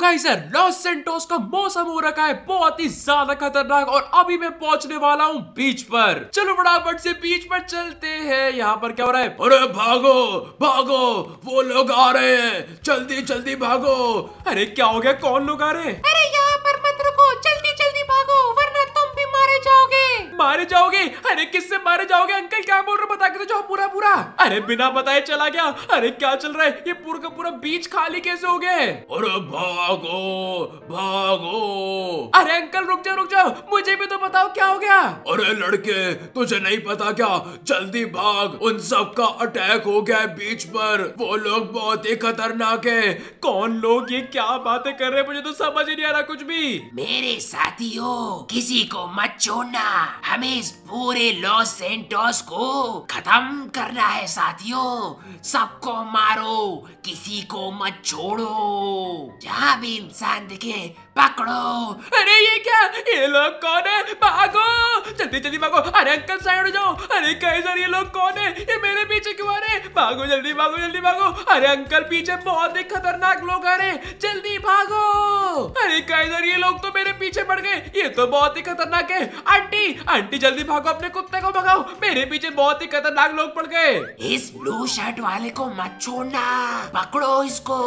guys Los Santos का मौसम हो रखा है बहुत ही ज्यादा खतरनाक और अभी मैं पहुंचने वाला हूँ बीच पर चलो फटाफट से बीच पर चलते हैं यहाँ पर क्या हो रहा है अरे भागो भागो वो लोग आ रहे हैं जल्दी जल्दी भागो अरे क्या हो गया कौन लोग आ रहे हैं मारे जाओगे अरे किससे मारे जाओगे अंकल क्या बोल रहे बता के तो जाओ पूरा पूरा अरे बिना बताए चला गया अरे क्या चल रहा है ये पूरा का पूरा बीच खाली कैसे हो गए अरे भागो भागो अरे अंकल रुक जाओ रुक जाओ मुझे भी तो बताओ क्या हो गया अरे लड़के तुझे नहीं पता क्या जल्दी भाग उन सब का अटैक हो गया है बीच पर वो लोग बहुत ही खतरनाक है कौन लोग ये क्या बातें कर रहे हैं मुझे तो समझ ही नहीं आ रहा कुछ भी मेरे साथियों किसी को मत छोड़ना हमें इस पूरे लॉस सेंटोस को खत्म करना है साथियों सबको मारो किसी को मत छोड़ो जहाँ भी इंसान दिखे पकड़ो अरे ये क्या ये लोग कौन है भागो जल्दी जल्दी भागो अरे अंकल साइड जाओ अरे कहीं सर ये लोग कौन है ये मेरे पीछे क्यों आ रहे भागो जल्दी भागो जल्दी भागो अरे अंकल पीछे बहुत ही खतरनाक लोग आ रहे जल्दी भागो अरे कहीं सर ये लोग तो मेरे पीछे पड़ गए ये तो बहुत ही खतरनाक है आंटी आंटी जल्दी भागो अपने कुत्ते को भगाओ मेरे पीछे बहुत ही खतरनाक लोग पड़ गए इस ब्लू शर्ट वाले को मत छोड़ना पकड़ो इसको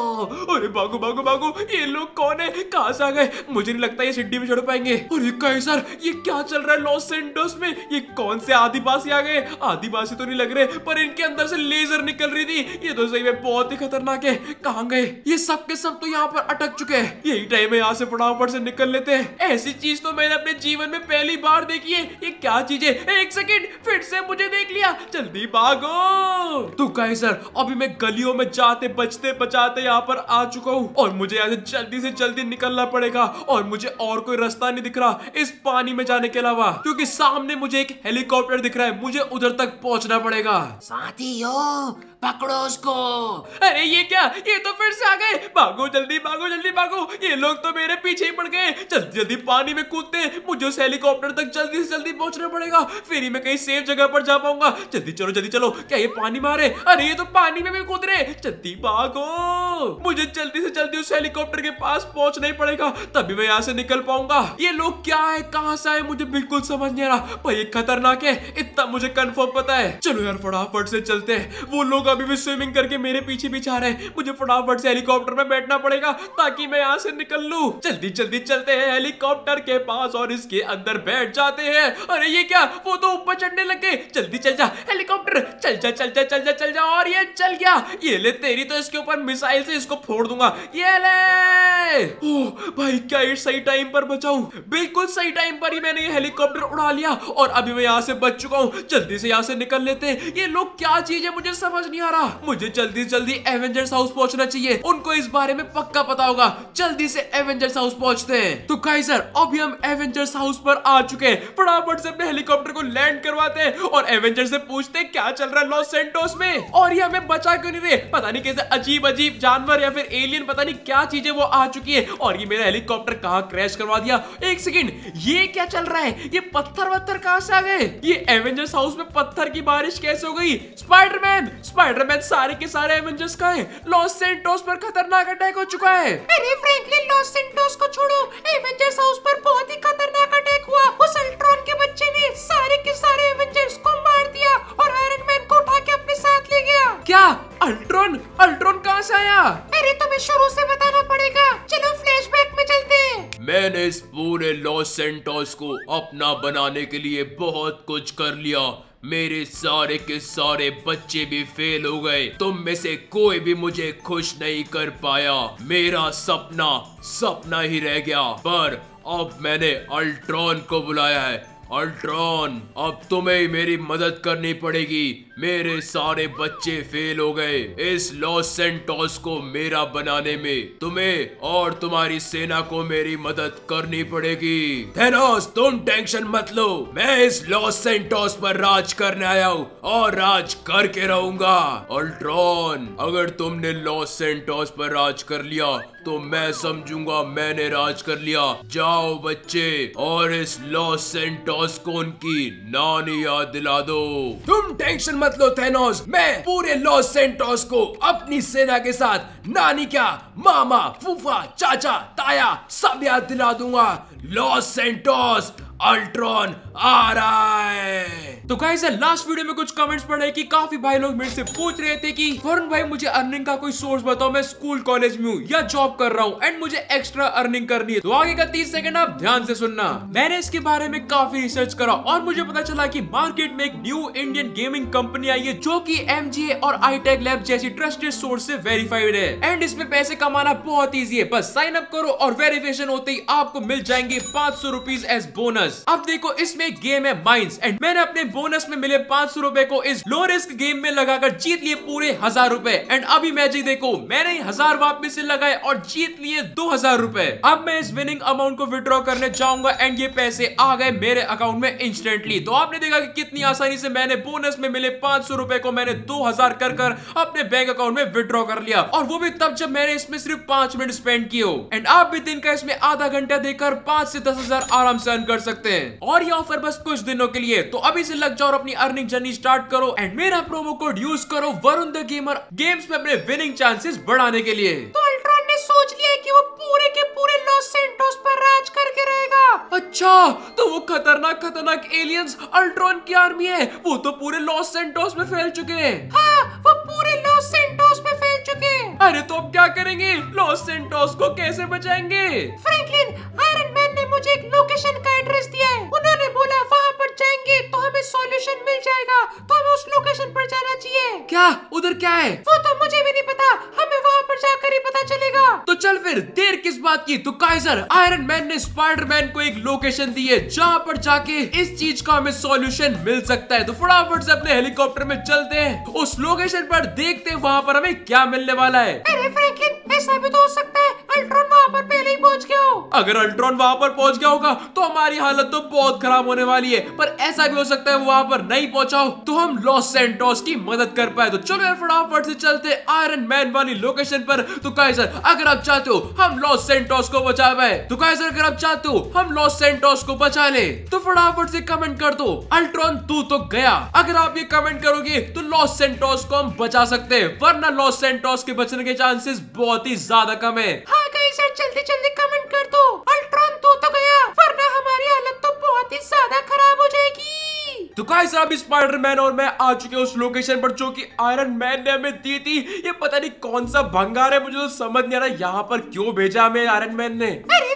अरे भागो भागो भागो ये लोग कौन है कहा से आ गए गए मुझे नहीं लगता ये सिड्डी में चढ़ पाएंगे और ये सर ये क्या चल रहा है लॉस एंडोस में ये कौन से आदिवासी आ गए आदिवासी तो नहीं लग रहे पर इनके अंदर से लेजर निकल रही थी ये तो सही में बहुत ही खतरनाक है कहाँ गए ये सब के सब तो यहाँ पर अटक चुके हैं यही टाइम है यहाँ से फटाफट से निकल लेते हैं ऐसी चीज तो मैंने अपने जीवन में पहली बार देखी है ये क्या चीज है एक सेकेंड फिर से मुझे देख लिया जल्दी भागो तो कहे सर अभी मैं गलियों में जाते बचते बचाते यहाँ पर आ चुका हूँ और मुझे यहाँ से जल्दी से जल्दी निकलना पड़ेगा पड़ेगा और मुझे और कोई रास्ता नहीं दिख रहा इस पानी में जाने के अलावा क्योंकि सामने मुझे एक हेलीकॉप्टर दिख रहा है मुझे उधर तक पहुंचना पड़ेगा साथियों पकड़ो उसको अरे ये क्या ये तो फिर से आ गए भागो जल्दी भागो जल्दी भागो ये लोग तो मेरे पीछे ही पड़ गए जल्दी जल्दी पानी में कूदते मुझे उस हेलीकॉप्टर तक जल्दी से जल्दी पहुंचना पड़ेगा फिर ही मैं कहीं सेफ जगह पर जा पाऊंगा जल्दी चलो जल्दी चलो क्या ये पानी मारे अरे ये तो पानी में भी कूद रहे जल्दी भागो मुझे जल्दी से जल्दी उस हेलीकॉप्टर के पास पहुंचना ही पड़ेगा तभी मैं यहाँ से निकल पाऊंगा ये लोग क्या है कहाँ से आए मुझे बिल्कुल समझ नहीं आ रहा भाई खतरनाक है इतना मुझे कन्फर्म पता है चलो यार फटाफट से चलते हैं वो लोग अभी भी स्विमिंग करके मेरे पीछे पीछे आ रहे हैं मुझे फटाफट से हेलीकॉप्टर में बैठना पड़ेगा ताकि मैं यहाँ से निकल लू जल्दी जल्दी चलते हैं हेलीकॉप्टर के पास और इसके अंदर बैठ जाते हैं अरे ये क्या वो तो ऊपर चढ़ने लग गए जल्दी चल जा हेलीकॉप्टर चल जा चल जा चल जा चल जा और ये चल गया ये ले तेरी तो इसके ऊपर मिसाइल से इसको फोड़ दूंगा ये ले ओ भाई क्या ये सही टाइम पर बचाऊं बिल्कुल सही टाइम पर ही मैंने ये हेलीकॉप्टर उड़ा लिया और अभी मैं यहाँ से बच चुका हूँ जल्दी से यहाँ से निकल लेते हैं ये लोग क्या चीज है मुझे समझ नहीं नहीं आ रहा मुझे जल्दी जल्दी एवेंजर्स हाउस पहुंचना चाहिए उनको इस बारे में पक्का पता होगा जल्दी से एवेंजर्स हाउस पहुंचते हैं तो कई सर अभी हम एवेंजर्स हाउस पर आ चुके हैं फटाफट से अपने हेलीकॉप्टर को लैंड करवाते हैं और एवेंजर से पूछते क्या चल रहा है लॉस सेंटोस में और ये हमें बचा क्यों नहीं रहे पता नहीं कैसे अजीब अजीब जानवर या फिर एलियन पता नहीं क्या चीजें वो आ चुकी है और ये मेरा हेलीकॉप्टर कहाँ क्रैश करवा दिया एक सेकेंड ये क्या चल रहा है ये पत्थर वत्थर कहाँ से आ गए ये एवेंजर्स हाउस में पत्थर की बारिश कैसे हो गई स्पाइडरमैन स्पाइडर स्पाइडरमैन सारे के सारे एवेंजर्स का है लॉस सेंटोस पर खतरनाक अटैक हो चुका है अरे फ्रैंकलिन लॉस सेंटोस को छोड़ो एवेंजर्स हाउस पर बहुत ही खतरनाक अटैक हुआ उस अल्ट्रॉन के बच्चे ने सारे के सारे एवेंजर्स को मार दिया और आयरन मैन को उठा के अपने साथ ले गया क्या अल्ट्रॉन अल्ट्रॉन कहाँ से आया अरे तुम्हें शुरू से बताना पड़ेगा चलो फ्लैशबैक में चलते हैं मैंने इस पूरे लॉस सेंटोस को अपना बनाने के लिए बहुत कुछ कर लिया मेरे सारे के सारे बच्चे भी फेल हो गए तुम में से कोई भी मुझे खुश नहीं कर पाया मेरा सपना सपना ही रह गया पर अब मैंने अल्ट्रॉन को बुलाया है अल्ट्रॉन अब तुम्हें मेरी मदद करनी पड़ेगी मेरे सारे बच्चे फेल हो गए इस लॉस सेंटोस को मेरा बनाने में तुम्हें और तुम्हारी सेना को मेरी मदद करनी पड़ेगी थेनोस तुम टेंशन मत लो मैं इस लॉस सेंटोस पर राज करने आया हूँ और राज करके रहूंगा अल्ट्रॉन अगर तुमने लॉस सेंटोस पर राज कर लिया तो मैं समझूंगा मैंने राज कर लिया जाओ बच्चे और इस लॉस सेंटोस को उनकी नानी याद दिला दो तुम टेंशन मत मत लो थेनोस मैं पूरे लॉस सेंटोस को अपनी सेना के साथ नानी क्या मामा फूफा चाचा ताया सब याद दिला दूंगा लॉस सेंटोस अल्ट्रॉन आ रहा है तो गाइस लास्ट वीडियो में कुछ कमेंट्स पड़े कि काफी भाई लोग मेरे से पूछ रहे थे कि वरुण भाई मुझे अर्निंग का कोई सोर्स बताओ मैं स्कूल कॉलेज में हूँ या जॉब कर रहा हूँ एंड मुझे एक्स्ट्रा अर्निंग करनी है तो आगे का तीस सेकंड आप ध्यान से सुनना मैंने इसके बारे में काफी रिसर्च करा और मुझे पता चला की मार्केट में एक न्यू इंडियन गेमिंग कंपनी आई है जो की एम और आई टेक लैब जैसी ट्रस्टेड सोर्स ऐसी वेरीफाइड है एंड इसमें पैसे कमाना बहुत ईजी है बस साइन अप करो और वेरिफिकेशन होते ही आपको मिल जाएंगे पाँच सौ रुपीज एज बोनस अब देखो इसमें में एक गेम है माइंस एंड मैंने अपने बोनस में मिले पांच सौ रूपए को इस लो रिस्क गेम में लगाकर जीत लिए पूरे हजार रूपए एंड अभी मैजिक देखो मैंने हजार वापिस से लगाए और जीत लिए दो हजार रूपए अब मैं इस विनिंग अमाउंट को विड्रॉ करने जाऊंगा एंड ये पैसे आ गए मेरे अकाउंट में इंस्टेंटली तो आपने देखा की कि कितनी आसानी से मैंने बोनस में मिले पांच को मैंने दो हजार कर कर अपने बैंक अकाउंट में विड्रॉ कर लिया और वो भी तब जब मैंने इसमें सिर्फ पांच मिनट स्पेंड किए एंड आप भी दिन का इसमें आधा घंटा देकर पांच से दस हजार आराम से अर्न कर सकते हैं और ये ऑफर ऑफर बस कुछ दिनों के लिए तो अभी से लग जाओ और अपनी अर्निंग जर्नी स्टार्ट करो एंड मेरा प्रोमो कोड यूज करो वरुण द गेमर गेम्स में अपने विनिंग चांसेस बढ़ाने के लिए तो अल्ट्रॉन ने सोच लिया कि वो पूरे के पूरे लॉस सेंटोस पर राज करके रहेगा अच्छा तो वो खतरनाक खतरनाक एलियंस अल्ट्रॉन की आर्मी है वो तो पूरे लॉस सेंटोस में फैल चुके हैं हाँ, वो पूरे लॉस सेंटोस में फैल चुके हैं अरे तो अब क्या करेंगे लॉस सेंटोस को कैसे बचाएंगे फ्रैंकलिन आयरन मैन ने मुझे एक लोकेशन का जाएंगे तो हमें सॉल्यूशन मिल जाएगा तो हमें उस लोकेशन पर जाना चाहिए क्या उधर क्या है वो तो मुझे भी नहीं पता हमें वहाँ पर जाकर ही पता चलेगा तो चल फिर देर किस बात की तो काइजर आयरन मैन ने स्पाइडर मैन को एक लोकेशन दी है जहाँ पर जाके इस चीज का हमें सॉल्यूशन मिल सकता है तो फटाफट से अपने हेलीकॉप्टर में चलते हैं उस लोकेशन पर देखते हैं वहाँ पर हमें क्या मिलने वाला है अरे फ्रैंकलिन ऐसा भी तो हो सकता है अल्ट्रॉन वहाँ पर पहले ही पहुंच गया हो अगर अल्ट्रॉन वहाँ पर पहुंच गया होगा तो हमारी हालत तो बहुत खराब होने वाली है पर ऐसा भी हो सकता है वहाँ पर नहीं पहुंचा हो तो हम लॉस सेंटोस की मदद कर पाए तो चलो यार फटाफट से चलते आयरन मैन वाली लोकेशन पर तो काय सर अगर आप चाहते हो हम लॉस सेंटोस को बचा पाए तो काय सर अगर आप चाहते हो हम लॉस सेंटोस को बचा ले तो फटाफट से कमेंट कर दो अल्ट्रॉन तू तो गया अगर आप ये कमेंट करोगे तो लॉस सेंटोस को हम बचा सकते हैं वरना लॉस सेंटोस के बचने के चांसेस बहुत ही ज्यादा कम है हाँ जल्दी जल्दी कमेंट कर दो अल्ट्रॉन तो तो गया वरना हमारी हालत तो बहुत ही ज्यादा खराब हो जाएगी तो गाइस साहब स्पाइडरमैन और मैं आ चुके उस लोकेशन पर जो कि आयरन मैन ने हमें दी थी ये पता नहीं कौन सा भंगार है मुझे तो समझ नहीं आ रहा यहाँ पर क्यों भेजा हमें आयरन मैन ने अरे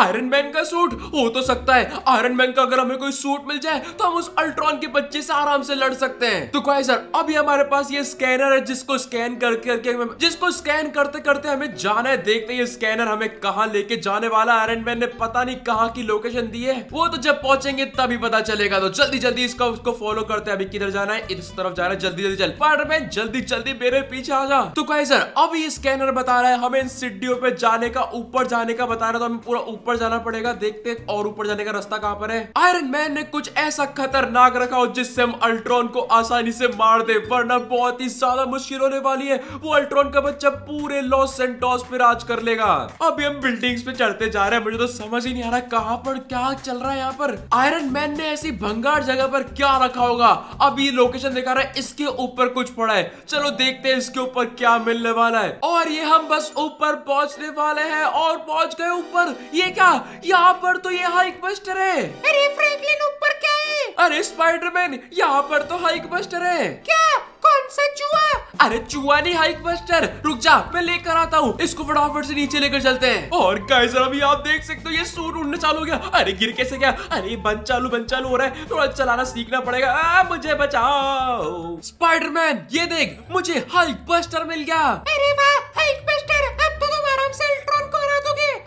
आयरन मैन का सूट हो तो सकता है आयरन मैन का अगर हमें कोई सूट मिल जाए तो हम उस अल्ट्रॉन के बच्चे से आराम से लड़ सकते हैं तो गाइस सर अभी हमारे पास ये स्कैनर है जिसको स्कैन करके करके जिसको स्कैन करते करते हमें जाना है देखते ये स्कैनर हमें कहा लेके जाने वाला आयरन मैन ने पता नहीं कहा की लोकेशन दी है वो तो जब पहुंचेंगे तभी पता चलेगा तो जल्दी जल्दी इसका उसको फॉलो करते हैं अभी किधर जाना है इस तरफ जाना है जल्दी जल्दी चल स्पाइडरमैन जल्दी जल्दी मेरे पीछे आ जा तो गाइस सर अभी स्कैनर बता रहा है हमें इन सीढ़ियों पे जाने का ऊपर जाने का बता रहा है तो हमें पूरा ऊपर ऊपर जाना पड़ेगा देखते हैं और ऊपर जाने का रास्ता कहां पर है आयरन मैन ने कुछ ऐसा खतरनाक रखा हो जिससे हम अल्ट्रॉन को आसानी से मार दे वरना बहुत ही ज्यादा मुश्किल होने वाली है वो अल्ट्रॉन का बच्चा पूरे लॉस सेंटोस पे राज कर लेगा अभी हम बिल्डिंग्स पे चढ़ते जा रहे हैं मुझे तो समझ ही नहीं आ रहा कहाँ पर क्या चल रहा है यहाँ पर आयरन मैन ने ऐसी भंगार जगह पर क्या रखा होगा अभी लोकेशन दिखा रहा है इसके ऊपर कुछ पड़ा है चलो देखते हैं इसके ऊपर क्या मिलने वाला है और ये हम बस ऊपर पहुंचने वाले हैं और पहुंच गए ऊपर ये क्या क्या यहाँ पर तो ये हाइक बस्टर है अरे फ्रैंकलिन ऊपर क्या है अरे स्पाइडरमैन यहाँ पर तो हाइक बस्टर है क्या कौन सा चूहा अरे चूहा नहीं हाइक बस्टर रुक जा मैं लेकर आता हूँ इसको फटाफट से नीचे लेकर चलते हैं और गाइस अभी आप देख सकते हो ये सूट उड़ने चालू हो गया अरे गिर कैसे गया अरे बंद चालू बंद चालू हो रहा है थोड़ा चलाना सीखना पड़ेगा आ, मुझे बचाओ स्पाइडरमैन ये देख मुझे हाइक बस्टर मिल गया अरे वाह हाइक बस्टर अब तो तुम आराम से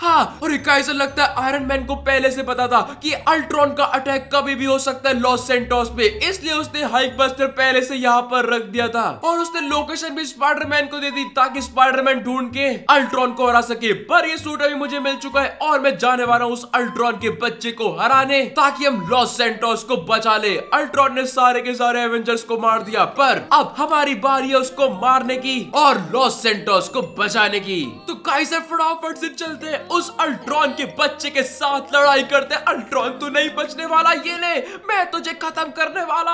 हाँ और कैसा लगता है आयरन मैन को पहले से पता था कि अल्ट्रॉन का अटैक कभी भी हो सकता है लॉस सेंटोस पे इसलिए उसने हाइक बस्टर पहले से यहाँ पर रख दिया था और उसने लोकेशन भी स्पाइडरमैन को दे दी ताकि स्पाइडरमैन ढूंढ के अल्ट्रॉन को हरा सके पर ये सूट अभी मुझे मिल चुका है और मैं जाने वाला हूँ उस अल्ट्रॉन के बच्चे को हराने ताकि हम लॉस सेंटोस को बचा ले अल्ट्रॉन ने सारे के सारे एवेंजर्स को मार दिया पर अब हमारी बारी है उसको मारने की और लॉस सेंटोस को बचाने की तो कैसे फटाफट से चलते हैं उस अल्ट्रॉन के बच्चे के साथ लड़ाई करते अल्ट्रॉन तू तो नहीं बचने वाला ये ले मैं तुझे खत्म करने वाला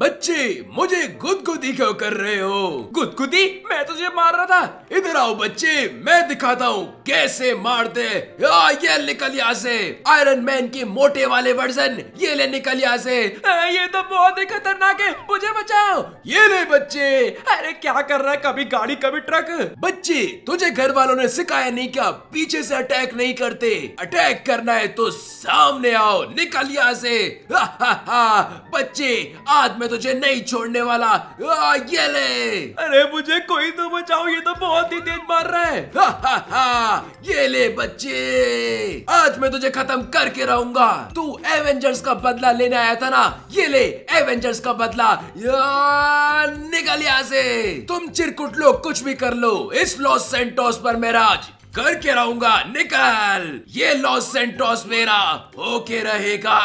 बच्चे मुझे गुदगुदी क्यों कर रहे हो गुदगुदी मैं तुझे मार रहा था इधर आओ बच्चे मैं दिखाता हूँ कैसे मारते ये निकल यहाँ से आयरन मैन के मोटे वाले वर्जन ये ले निकल यहाँ से ये तो बहुत ही खतरनाक है मुझे बचाओ ये ले बच्चे अरे क्या कर रहा है कभी गाड़ी कभी ट्रक बच्चे तुझे घर वालों ने सिखाया नहीं क्या पीछे से अटैक नहीं करते अटैक करना है तो सामने आओ निकल यहाँ से हा हा बच्चे आज मैं तुझे नहीं छोड़ने वाला आ, ये ले अरे मुझे कोई तो बचाओ ये तो बहुत ही तेज मार रहा है ये ले बच्चे आज मैं तुझे खत्म करके रहूंगा तू एवेंजर्स का बदला लेने आया था ना ये ले एवेंजर्स का बदला निकल यहाँ से तुम चिरकुट लो कुछ भी कर लो इस लॉस सेंटोस पर मैं राज करके रहूंगा निकल ये लॉस सेंटोस मेरा ओके रहेगा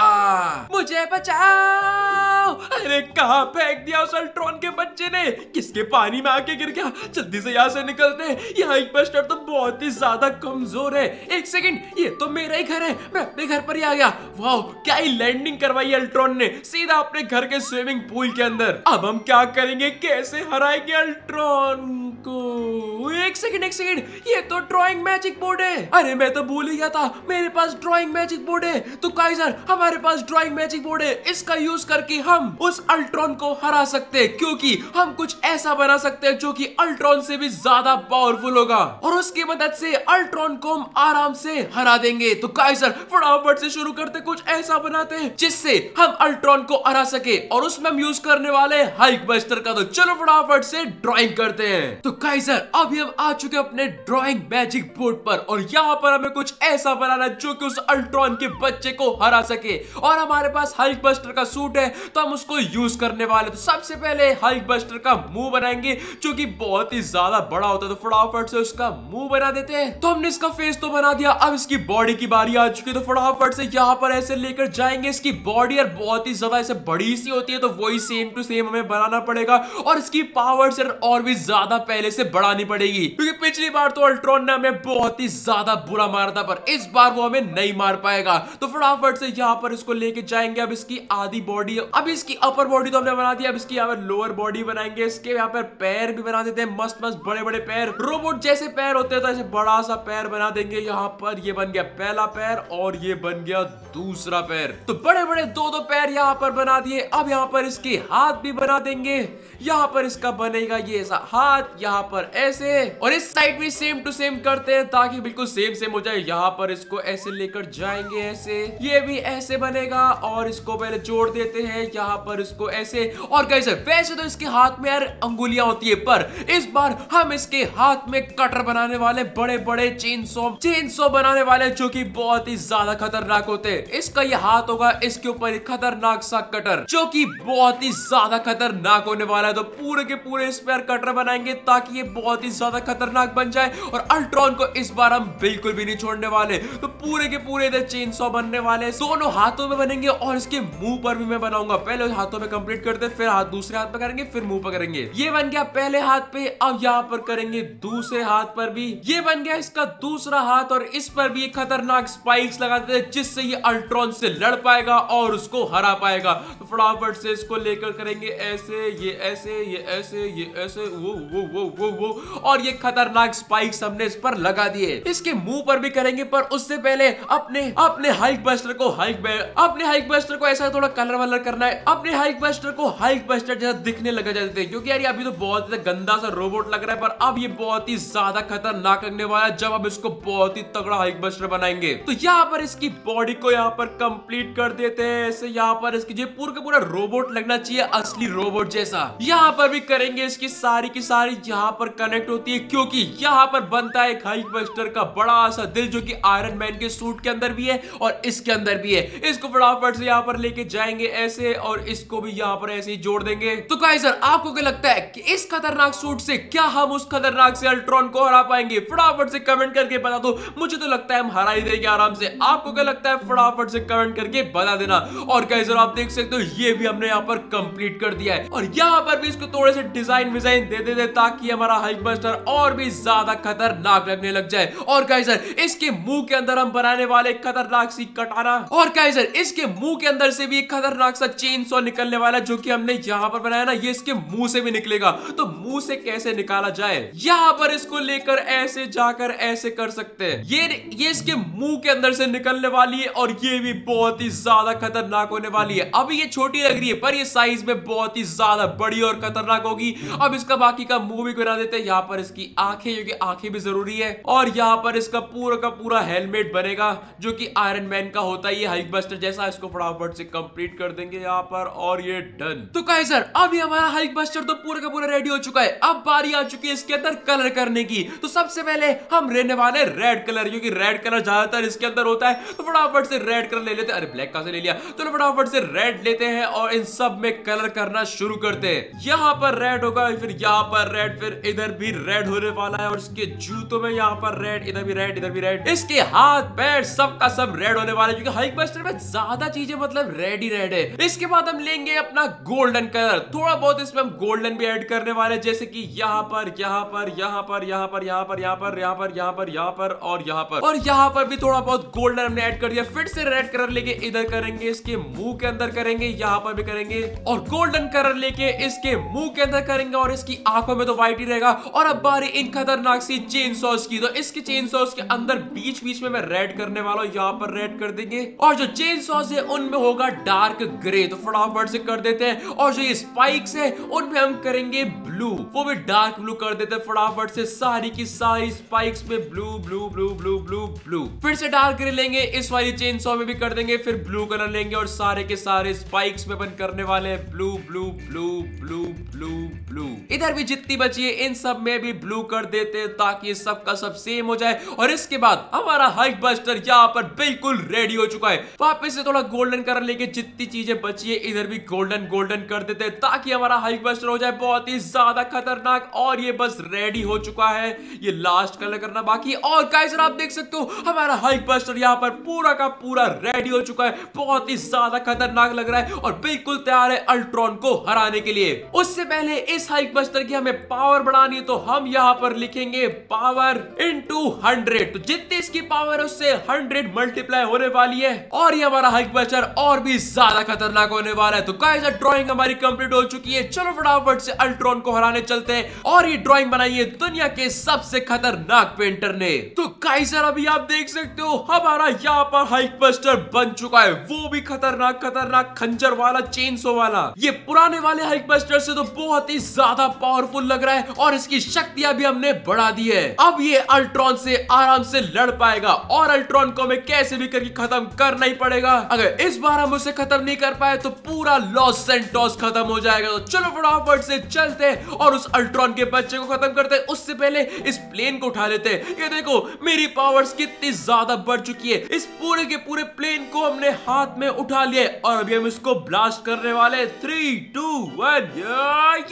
मुझे बचाओ अरे कहा फेंक दिया उस अल्ट्रॉन के बच्चे ने किसके पानी में आके गिर गया जल्दी से यहाँ से निकलते यहाँ बस्टर तो बहुत ही ज्यादा कमजोर है एक सेकंड ये तो मेरा ही घर है मैं अपने घर पर ही आ गया वाह क्या ही लैंडिंग करवाई अल्ट्रॉन ने सीधा अपने घर के स्विमिंग पूल के अंदर अब हम क्या करेंगे कैसे हराएंगे अल्ट्रॉन को एक सेकंड एक सेकंड ये तो ड्राइंग मैजिक बोर्ड है अरे मैं तो भूल ही गया था मेरे पास ड्राइंग मैजिक बोर्ड है तो काइजर हमारे पास ड्राइंग मैजिक बोर्ड है इसका यूज करके हम उस अल्ट्रॉन को हरा सकते हैं क्योंकि हम कुछ ऐसा बना सकते हैं जो कि अल्ट्रॉन से भी ज्यादा पावरफुल होगा और उसकी मदद से अल्ट्रॉन को हम आराम से हरा देंगे तो काइजर फटाफट से शुरू करते कुछ ऐसा बनाते हैं जिससे हम अल्ट्रॉन को हरा सके और उसमें हम यूज करने वाले हाइक बस्टर का तो चलो फटाफट से ड्रॉइंग करते हैं तो काइजर अभी हम आ चुके अपने ड्राइंग मैजिक बोर्ड पर और यहाँ पर हमें कुछ ऐसा बनाना जो कि उस अल्ट्रॉन के बच्चे को हरा सके और हमारे पास हल्क बस्टर का सूट है तो हम उसको यूज करने वाले तो सबसे पहले हल्क बस्टर का मुंह बनाएंगे जो कि बहुत ही ज्यादा बड़ा होता है तो फटाफट से उसका मुंह बना देते हैं तो हमने इसका फेस तो बना दिया अब इसकी बॉडी की बारी आ चुकी है तो फटाफट से यहाँ पर ऐसे लेकर जाएंगे इसकी बॉडी और बहुत ही ज्यादा ऐसे बड़ी सी होती है तो वही सेम टू सेम हमें बनाना पड़ेगा और इसकी पावर और भी ज्यादा पहले से बढ़ानी पड़ेगी क्योंकि पिछली बार तो अल्ट्रॉन ने हमें बहुत ही ज्यादा बुरा मारा था पर इस बार वो हमें नहीं मार पाएगा तो फटाफट से यहाँ पर इसको लेके जाएंगे अब इसकी आधी बॉडी अब इसकी अपर बॉडी तो हमने बना दी अब इसकी यहाँ पर लोअर बॉडी बनाएंगे इसके यहाँ पर पैर भी बना देते हैं मस्त मस्त बड़े बड़े पैर रोबोट जैसे पैर होते हैं तो ऐसे बड़ा सा पैर बना देंगे यहाँ पर ये बन गया पहला पैर और ये बन गया दूसरा पैर तो बड़े बड़े दो दो पैर यहाँ पर बना दिए अब यहाँ पर इसके हाथ भी बना देंगे यहाँ पर इसका बनेगा ये ऐसा हाथ यहाँ पर ऐसे और इस साइड भी सेम टू सेम करते हैं ताकि बिल्कुल सेम सेम हो जाए यहाँ पर इसको ऐसे लेकर जाएंगे ऐसे ये भी ऐसे बनेगा और इसको पहले जोड़ देते हैं यहाँ पर इसको ऐसे और कैसे वैसे तो इसके हाथ में यार अंगुलिया होती है पर इस बार हम इसके हाथ में कटर बनाने वाले बड़े बड़े चेन सो चेन सो बनाने वाले जो की बहुत ही ज्यादा खतरनाक होते हैं इसका ये हाथ होगा इसके ऊपर खतरनाक सा कटर जो की बहुत ही ज्यादा खतरनाक होने वाला है तो पूरे के पूरे इस पर कटर बनाएंगे ताकि ताकि ये बहुत ही ज्यादा खतरनाक बन जाए और अल्ट्रॉन को इस बार हम बिल्कुल भी नहीं छोड़ने वाले तो पूरे के पूरे इधर चेन सौ बनने वाले दोनों हाथों में बनेंगे और इसके मुंह पर भी मैं बनाऊंगा पहले हाथों में कंप्लीट करते फिर हाथ दूसरे हाथ पे करेंगे फिर मुंह पर करेंगे ये बन गया पहले हाथ पे अब यहाँ पर करेंगे दूसरे हाथ पर भी ये बन गया इसका दूसरा हाथ और इस पर भी खतरनाक स्पाइक्स लगाते हैं जिससे ये अल्ट्रॉन से लड़ पाएगा और उसको हरा पाएगा तो फटाफट से इसको लेकर करेंगे ऐसे ये ऐसे ये ऐसे ये ऐसे वो वो वो वो वो और ये खतरनाक स्पाइक्स हमने इस पर लगा दिए इसके मुंह पर भी करेंगे पर उससे पहले अपने अपने हाइक बस्टर को हाइक अपने हाइक बस्टर को ऐसा थोड़ा कलर वलर करना है अपने हाइक बस्टर को हाइक बस्टर जैसा दिखने लगा जाते थे क्योंकि यार अभी तो बहुत ही गंदा सा रोबोट लग रहा है पर अब ये बहुत ही ज्यादा खतरनाक लगने वाला है जब अब इसको बहुत ही तगड़ा हाइक बस्टर बनाएंगे तो यहाँ पर इसकी बॉडी को यहाँ पर कंप्लीट कर देते हैं ऐसे यहाँ पर इसकी जो पूरा पूरा रोबोट लगना चाहिए असली रोबोट जैसा यहाँ पर भी करेंगे इसकी सारी की सारी यहाँ पर कनेक्ट होती है क्योंकि यहाँ पर बनता है एक हाइक बस्टर का बड़ा सा दिल जो कि आयरन मैन के सूट के अंदर भी है और इसके अंदर भी है इसको फटाफट से यहाँ पर लेके जाएंगे ऐसे और इसको भी यहाँ पर ऐसे ही जोड़ देंगे तो गाइस सर आपको क्या लगता है कि इस खतरनाक सूट से क्या हम उस खतरनाक से अल्ट्रॉन को हरा पाएंगे फटाफट से कमेंट करके बता दो मुझे तो लगता है हम हरा ही देंगे आराम से आपको क्या लगता है फटाफट से कमेंट करके बता देना और गाइस सर आप देख सकते हो ये भी हमने यहाँ पर कंप्लीट कर दिया है और यहाँ पर भी इसको थोड़े से डिजाइन विजाइन दे दे ताकि ताकि हमारा हजबस्टर और भी ज्यादा खतरनाक लगने लग जाए और गाइजर इसके मुंह के अंदर हम बनाने वाले खतरनाक सी कटाना और गाइजर इसके मुंह के अंदर से भी एक खतरनाक सा चेन सो निकलने वाला जो कि हमने यहाँ पर बनाया ना ये इसके मुंह से भी निकलेगा तो मुंह से कैसे निकाला जाए यहाँ पर इसको लेकर ऐसे जाकर ऐसे कर सकते हैं ये ये इसके मुंह के अंदर से निकलने वाली है और ये भी बहुत ही ज्यादा खतरनाक होने वाली है अभी ये छोटी लग रही है पर ये साइज में बहुत ही ज्यादा बड़ी और खतरनाक होगी अब इसका बाकी का मुंह भी भी बना देते हैं यहाँ पर इसकी आंखें क्योंकि आंखें भी जरूरी है और यहाँ पर इसका पूरा का पूरा हेलमेट बनेगा जो कि आयरन मैन का होता है ये हाइक बस्टर जैसा इसको फटाफट से कंप्लीट कर देंगे यहाँ पर और ये डन तो कहे सर अब ये हमारा हाइक बस्टर तो पूरा का पूरा रेडी हो चुका है अब बारी आ चुकी है इसके अंदर कलर करने की तो सबसे पहले हम रहने वाले रेड कलर क्योंकि रेड कलर ज्यादातर इसके अंदर होता है तो फटाफट से रेड कलर ले लेते हैं अरे ब्लैक कहा से ले लिया तो फटाफट से रेड लेते हैं और इन सब में कलर करना शुरू करते हैं यहाँ पर रेड होगा फिर यहाँ पर रेड फिर इधर भी रेड होने वाला है और इसके जूतों में यहाँ पर रेड इधर भी रेड इधर भी रेड इसके हाथ पैर सब का सब रेड होने वाला है क्योंकि हाइक बस्टर में ज्यादा चीजें मतलब रेड ही रेड है इसके बाद हम लेंगे अपना गोल्डन कलर थोड़ा बहुत इसमें हम गोल्डन भी एड करने वाले जैसे की यहाँ पर यहाँ पर यहाँ पर यहाँ पर यहाँ पर यहाँ पर यहाँ पर यहाँ पर यहाँ पर और यहाँ पर और यहाँ पर भी थोड़ा बहुत गोल्डन हमने एड कर दिया फिर से रेड कलर लेके इधर करेंगे इसके मुंह के अंदर करेंगे यहाँ पर भी करेंगे और गोल्डन कलर लेके इसके मुंह के अंदर करेंगे और इसकी आंखों में तो माइटी रहेगा और अब बारी इन खतरनाक सी चेन सॉस की तो इसके चेन सॉस के अंदर बीच बीच में मैं रेड करने वाला हूँ यहाँ पर रेड कर देंगे और जो चेन सॉस है उनमें होगा डार्क ग्रे तो फटाफट से कर देते हैं और जो ये स्पाइक्स है उनमें हम करेंगे ब्लू वो भी डार्क ब्लू कर देते हैं फटाफट से सारी की सारी स्पाइक्स में blue blue blue blue blue blue फिर से डार्क ग्रे लेंगे इस वाली चेन सॉ में भी कर देंगे फिर ब्लू कलर लेंगे और सारे के सारे स्पाइक्स में बन करने वाले blue blue blue blue blue blue इधर भी जितनी बच चाहिए इन सब में भी ब्लू कर देते हैं ताकि सब का सब सेम हो जाए और इसके बाद हमारा हाइट बस्टर यहाँ पर बिल्कुल रेडी हो चुका है वापस से थोड़ा गोल्डन कलर लेके जितनी चीजें बची है इधर भी गोल्डन गोल्डन कर देते हैं ताकि हमारा हाइट बस्टर हो जाए बहुत ही ज्यादा खतरनाक और ये बस रेडी हो चुका है ये लास्ट कलर करना बाकी और गाइजर आप देख सकते हो हमारा हाइट बस्टर यहाँ पर पूरा का पूरा रेडी हो चुका है बहुत ही ज्यादा खतरनाक लग रहा है और बिल्कुल तैयार है अल्ट्रॉन को हराने के लिए उससे पहले इस हाइक बस्टर की हमें पावर पावर बढ़ानी है तो हम यहाँ पर लिखेंगे पावर इंटू हंड्रेड तो जितनी इसकी पावर है उससे हंड्रेड मल्टीप्लाई होने वाली है और ये हमारा हाइक बचर और भी ज्यादा खतरनाक होने वाला है तो गाइस ड्रॉइंग हमारी कंप्लीट हो चुकी है चलो फटाफट से अल्ट्रॉन को हराने चलते हैं और ये ड्रॉइंग बनाई है दुनिया के सबसे खतरनाक पेंटर ने तो गाइस अभी आप देख सकते हो हमारा यहाँ पर हाइक बस्टर बन चुका है वो भी खतरनाक खतरनाक खंजर वाला चेन वाला ये पुराने वाले हाइक बस्टर से तो बहुत ही ज्यादा पावरफुल लग रहा है है और इसकी शक्तियां भी हमने बढ़ा दी है अब ये अल्ट्रॉन से आराम से लड़ पाएगा और अल्ट्रॉन को हमें कैसे भी करके खत्म करना ही पड़ेगा अगर इस बार हम उसे खत्म नहीं कर पाए तो पूरा लॉस सेंटोस खत्म हो जाएगा तो चलो फटाफट से चलते और उस अल्ट्रॉन के बच्चे को खत्म करते उससे पहले इस प्लेन को उठा लेते ये देखो मेरी पावर्स कितनी ज्यादा बढ़ चुकी है इस पूरे के पूरे प्लेन को हमने हाथ में उठा लिया और अभी हम इसको ब्लास्ट करने वाले थ्री टू वन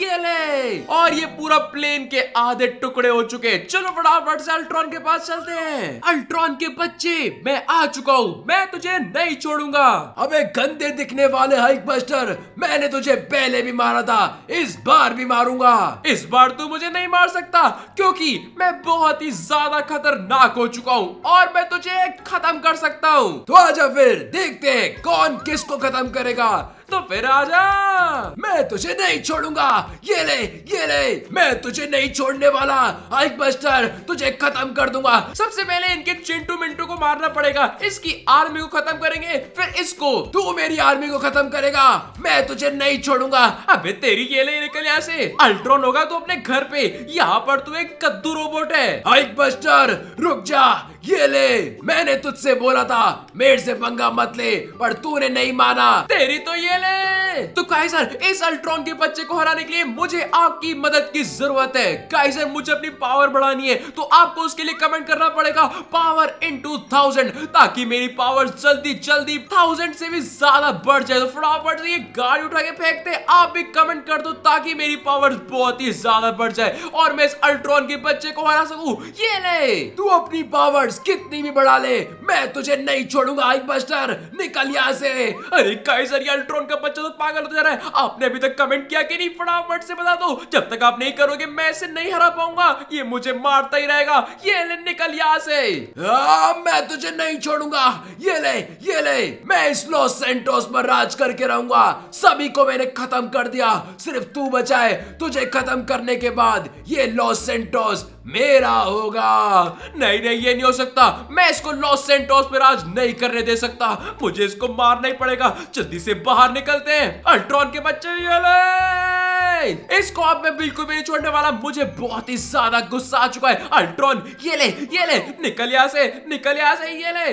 ये ले और ये पूरा पूरा प्लेन के आधे टुकड़े हो चुके चलो फटाफट से अल्ट्रॉन के पास चलते हैं अल्ट्रॉन के बच्चे मैं आ चुका हूँ मैं तुझे नहीं छोड़ूंगा अबे गंदे दिखने वाले हल्क बस्टर मैंने तुझे पहले भी मारा था इस बार भी मारूंगा इस बार तू मुझे नहीं मार सकता क्योंकि मैं बहुत ही ज्यादा खतरनाक हो चुका हूँ और मैं तुझे खत्म कर सकता हूँ तो आजा फिर देखते हैं कौन किसको खत्म करेगा तो फिर आ मैं तुझे नहीं छोड़ूंगा ये ले ये ले मैं तुझे नहीं छोड़ने वाला आइक बस्टर तुझे खत्म कर दूंगा सबसे पहले इनके चिंटू मिंटू को मारना पड़ेगा इसकी आर्मी को खत्म करेंगे फिर इसको तू मेरी आर्मी को खत्म करेगा मैं तुझे नहीं छोड़ूंगा अबे तेरी ये ले निकल यहाँ से अल्ट्रॉन होगा तू अपने घर पे यहाँ पर तू एक कद्दू रोबोट है आइक बस्टर रुक जा ये ले मैंने तुझसे बोला था मेरे से पंगा मत ले पर तूने नहीं माना तेरी तो ये ले तो काइसर इस अल्ट्रॉन के बच्चे को हराने के लिए मुझे आपकी मदद की जरूरत है काइसर मुझे अपनी पावर बढ़ानी है तो आपको उसके लिए कमेंट करना पड़ेगा पावर इन टू थाउजेंड ताकि मेरी पावर जल्दी जल्दी थाउजेंड से भी ज्यादा बढ़ जाए तो फटाफट से ये गाड़ी उठा के फेंकते आप भी कमेंट कर दो ताकि मेरी पावर बहुत ही ज्यादा बढ़ जाए और मैं इस अल्ट्रॉन के बच्चे को हरा सकू ये ले तू अपनी पावर फोर्स कितनी भी बढ़ा ले मैं तुझे नहीं छोड़ूंगा आई बस्टर निकल यहाँ से अरे काइजर ये अल्ट्रॉन का बच्चा तो पागल होता जा रहा है आपने अभी तक कमेंट किया कि नहीं फटाफट से बता दो जब तक आप नहीं करोगे मैं इसे नहीं हरा पाऊंगा ये मुझे मारता ही रहेगा ये ले निकल यहाँ से आ, हाँ, मैं तुझे नहीं छोड़ूंगा ये ले ये ले मैं इस लॉस सेंटोस पर राज करके रहूंगा सभी को मैंने खत्म कर दिया सिर्फ तू बचाए तुझे खत्म करने के बाद ये लॉस सेंटोस मेरा होगा नहीं नहीं ये नहीं हो सकता मैं इसको लॉस सेंटोस पर राज नहीं करने दे सकता मुझे इसको मारना ही पड़ेगा जल्दी से बाहर निकलते हैं अल्ट्रॉन के बच्चे ये इसको अब मैं बिल्कुल भी नहीं छोड़ने वाला मुझे बहुत ही ज्यादा गुस्सा आ चुका है अल्ट्रॉन ये ले ये ले निकल यहां से निकल यहां से ये ले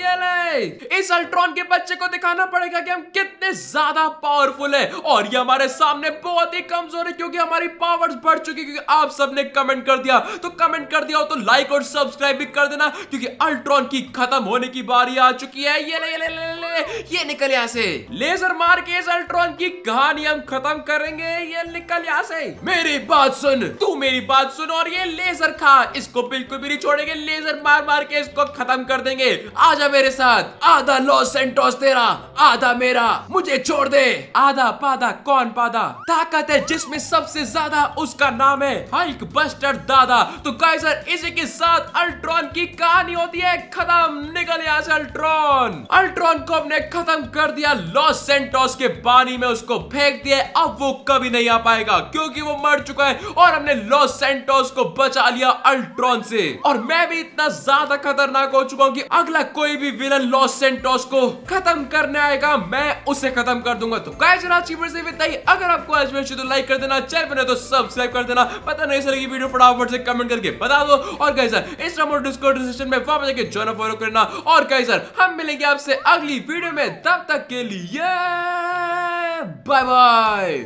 ये ले इस अल्ट्रॉन के बच्चे को दिखाना पड़ेगा कि हम कितने ज्यादा पावरफुल हैं और ये हमारे सामने बहुत ही कमजोर है क्योंकि हमारी पावर्स बढ़ चुकी क्योंकि आप सबने कमेंट कर दिया तो कमेंट कर दिया हो तो लाइक और सब्सक्राइब भी कर देना क्योंकि अल्ट्रॉन की खत्म होने की बारी आ चुकी है ये ले ले ले ले, ले ये निकल यहाँ से लेजर मार के इस अल्ट्रॉन की कहानी हम खत्म करेंगे ये निकल यहाँ से मेरी बात सुन तू मेरी बात सुन और ये लेजर खा इसको बिल्कुल भी नहीं छोड़ेंगे लेजर मार मार के इसको खत्म कर देंगे आजा मेरे साथ बाद आधा लॉस सेंटोस तेरा आधा मेरा मुझे छोड़ दे आधा पादा कौन पादा ताकत है जिसमें सबसे ज्यादा उसका नाम है हल्क बस्टर दादा तो गाइजर इसी के साथ अल्ट्रॉन की कहानी होती है खत्म निकल यहाँ से अल्ट्रॉन अल्ट्रॉन को हमने खत्म कर दिया लॉस सेंटोस के पानी में उसको फेंक दिया अब वो कभी नहीं आ पाएगा क्योंकि वो मर चुका है और हमने लॉस सेंटोस को बचा लिया अल्ट्रॉन से और मैं भी इतना ज्यादा खतरनाक हो चुका हूँ कि अगला कोई भी विलन लॉस सेंटोस को खत्म करने आएगा मैं उसे खत्म कर दूंगा तो ही अगर आपको आज में तो लाइक कर देना चैनल बने तो सब्सक्राइब कर देना पता नहीं सर की वीडियो फटाफट से कमेंट करके बता दो और गाइस सर इस डिस्कॉर्ड में वापस जाके ज्वाइन फॉलो करना और सर हम मिलेंगे आपसे अगली वीडियो में तब तक के लिए बाय बाय